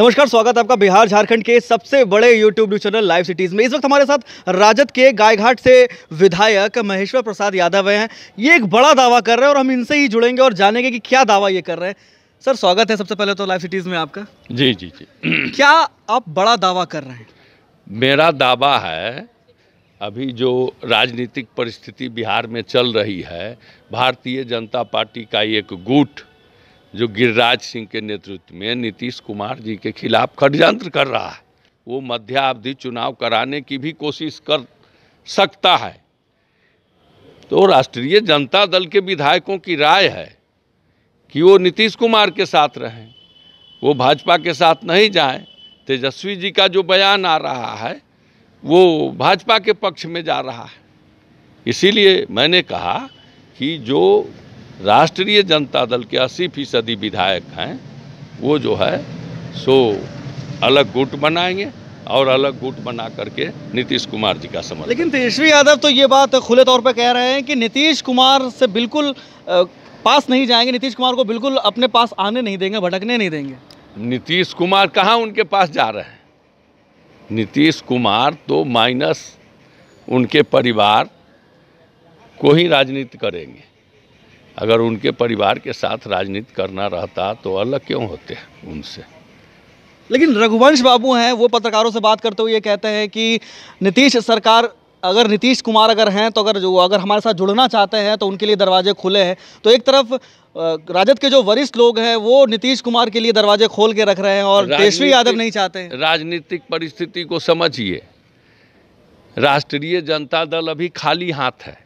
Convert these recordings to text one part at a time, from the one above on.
नमस्कार स्वागत है आपका बिहार झारखंड के सबसे बड़े YouTube news channel live cities में इस वक्त हमारे साथ राजद के गायघाट से विधायक महेश्वर प्रसाद यादव हैं ये एक बड़ा दावा कर रहे हैं और हम इनसे ही जुड़ेंगे और जानेंगे कि क्या दावा ये कर रहे हैं सर स्वागत है सबसे पहले तो लाइव सिटीज में आपका जी जी जी क्या आप बड़ा दावा कर रहे हैं मेरा दावा है अभी जो राजनीतिक परिस्थिति बिहार में चल रही है भारतीय जनता पार्टी का एक गुट जो गिरिराज सिंह के नेतृत्व में नीतीश कुमार जी के खिलाफ षडयंत्र कर रहा है वो मध्यावधि चुनाव कराने की भी कोशिश कर सकता है तो राष्ट्रीय जनता दल के विधायकों की राय है कि वो नीतीश कुमार के साथ रहें वो भाजपा के साथ नहीं जाएं तेजस्वी जी का जो बयान आ रहा है वो भाजपा के पक्ष में जा रहा है इसीलिए मैंने कहा कि जो राष्ट्रीय जनता दल के अस्सी फीसदी विधायक हैं वो जो है सो अलग गुट बनाएंगे और अलग गुट बना करके नीतीश कुमार जी का समर्थन लेकिन तेजस्वी यादव तो ये बात खुले तौर पर कह रहे हैं कि नीतीश कुमार से बिल्कुल पास नहीं जाएंगे नीतीश कुमार को बिल्कुल अपने पास आने नहीं देंगे भटकने नहीं देंगे नीतीश कुमार कहाँ उनके पास जा रहे हैं नीतीश कुमार तो माइनस उनके परिवार को ही राजनीति करेंगे अगर उनके परिवार के साथ राजनीति करना रहता तो अलग क्यों होते उनसे लेकिन रघुवंश बाबू हैं वो पत्रकारों से बात करते हुए ये कहते हैं कि नीतीश सरकार अगर नीतीश कुमार अगर हैं तो अगर जो अगर हमारे साथ जुड़ना चाहते हैं तो उनके लिए दरवाजे खुले हैं तो एक तरफ राजद के जो वरिष्ठ लोग हैं वो नीतीश कुमार के लिए दरवाजे खोल के रख रहे हैं और तेजस्वी यादव नहीं चाहते हैं राजनीतिक परिस्थिति को समझिए राष्ट्रीय जनता दल अभी खाली हाथ है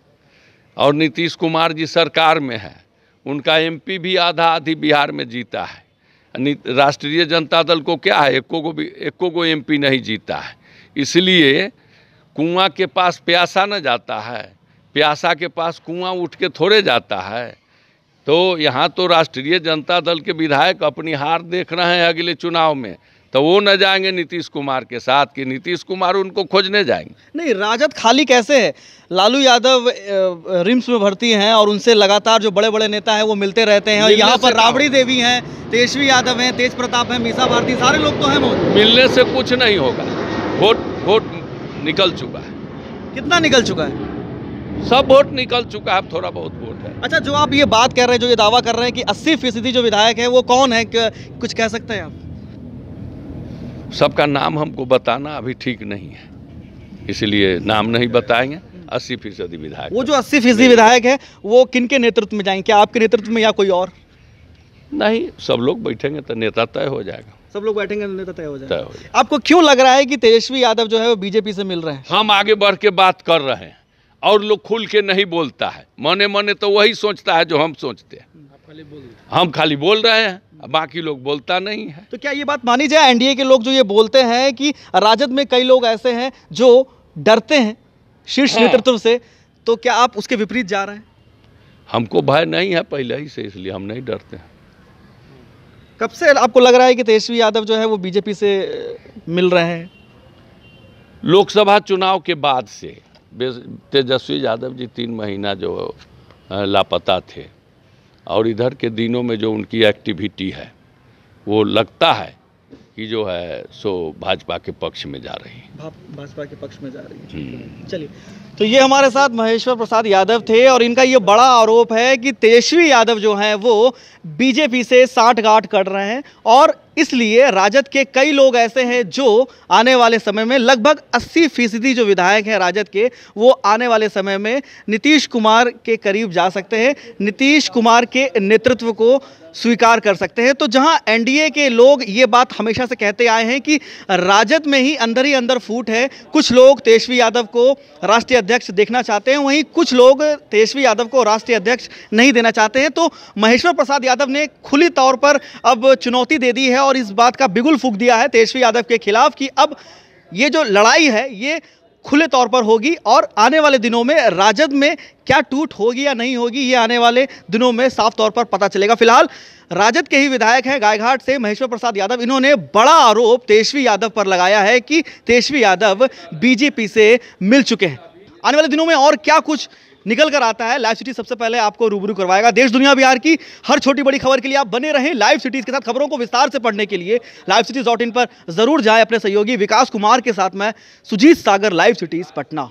और नीतीश कुमार जी सरकार में है उनका एमपी भी आधा आधी बिहार में जीता है राष्ट्रीय जनता दल को क्या है एको को भी एको को एम नहीं जीता है इसलिए कुआं के पास प्यासा न जाता है प्यासा के पास कुआं उठ के थोड़े जाता है तो यहाँ तो राष्ट्रीय जनता दल के विधायक अपनी हार देख रहे हैं अगले चुनाव में तो वो न जाएंगे नीतीश कुमार के साथ कि नीतीश कुमार उनको खोजने जाएंगे नहीं राजद खाली कैसे है लालू यादव रिम्स में भर्ती हैं और उनसे लगातार जो बड़े बड़े नेता हैं वो मिलते रहते हैं और यहाँ पर राबड़ी देवी हैं तेजस्वी यादव हैं तेज प्रताप हैं मीसा भारती सारे लोग तो हैं मिलने से कुछ नहीं होगा वोट वोट निकल चुका है कितना निकल चुका है सब वोट निकल चुका है थोड़ा बहुत वोट है अच्छा जो आप ये बात कर रहे हैं जो ये दावा कर रहे हैं कि अस्सी फीसदी जो विधायक है वो कौन है कुछ कह सकते हैं आप सबका नाम हमको बताना अभी ठीक नहीं है इसलिए नाम नहीं बताएंगे अस्सी फीसदी विधायक वो जो अस्सी फीसदी विधायक है वो किन के नेतृत्व में जाएंगे क्या आपके नेतृत्व में या कोई और नहीं सब लोग बैठेंगे तो नेता तय हो जाएगा सब लोग बैठेंगे तो नेता तय हो जाएगा जाएगा आपको क्यों लग रहा है कि तेजस्वी यादव जो है वो बीजेपी से मिल रहे हैं हम आगे बढ़ के बात कर रहे हैं और लोग खुल के नहीं बोलता है मने मने तो वही सोचता है जो हम सोचते हैं हम खाली बोल रहे हैं बाकी लोग बोलता नहीं है तो क्या ये बात मानी जाए एनडीए के लोग जो ये बोलते हैं कि राजद में कई लोग ऐसे हैं जो डरते हैं शीर्ष हाँ। नेतृत्व से तो क्या आप उसके विपरीत जा रहे हैं हमको भय नहीं है पहले ही से इसलिए हम नहीं डरते हैं कब से आपको लग रहा है कि तेजस्वी यादव जो है वो बीजेपी से मिल रहे हैं लोकसभा चुनाव के बाद से तेजस्वी यादव जी तीन महीना जो लापता थे और इधर के दिनों में जो उनकी एक्टिविटी है वो लगता है कि जो है सो भाजपा के पक्ष में जा रही भाजपा के पक्ष में जा रही है हम्म। चलिए तो ये हमारे साथ महेश्वर प्रसाद यादव थे और इनका ये बड़ा आरोप है कि तेजस्वी यादव जो हैं वो बीजेपी से साठ गांठ कर रहे हैं और इसलिए राजद के कई लोग ऐसे हैं जो आने वाले समय में लगभग 80 फीसदी जो विधायक हैं राजद के वो आने वाले समय में नीतीश कुमार के करीब जा सकते हैं नीतीश कुमार के नेतृत्व को स्वीकार कर सकते हैं तो जहां एनडीए के लोग ये बात हमेशा से कहते आए हैं कि राजद में ही अंदर ही अंदर फूट है कुछ लोग तेजस्वी यादव को राष्ट्रीय अध्यक्ष देखना चाहते हैं वहीं कुछ लोग तेजस्वी यादव को राष्ट्रीय अध्यक्ष नहीं देना चाहते हैं तो महेश्वर प्रसाद यादव ने खुली तौर पर अब चुनौती दे दी है है और इस बात का बिगुल फूक दिया है तेजस्वी यादव के खिलाफ कि अब ये जो लड़ाई है ये खुले तौर पर होगी और आने वाले दिनों में राजद में क्या टूट होगी या नहीं होगी ये आने वाले दिनों में साफ तौर पर पता चलेगा फिलहाल राजद के ही विधायक हैं गायघाट से महेश्वर प्रसाद यादव इन्होंने बड़ा आरोप तेजस्वी यादव पर लगाया है कि तेजस्वी यादव बीजेपी से मिल चुके हैं आने वाले दिनों में और क्या कुछ निकल कर आता है लाइव सिटी सबसे पहले आपको रूबरू करवाएगा देश दुनिया बिहार की हर छोटी बड़ी खबर के लिए आप बने रहें लाइव सिटीज़ के साथ खबरों को विस्तार से पढ़ने के लिए लाइव सिटीज़ डॉट इन पर ज़रूर जाए अपने सहयोगी विकास कुमार के साथ मैं सुजीत सागर लाइव सिटीज़ पटना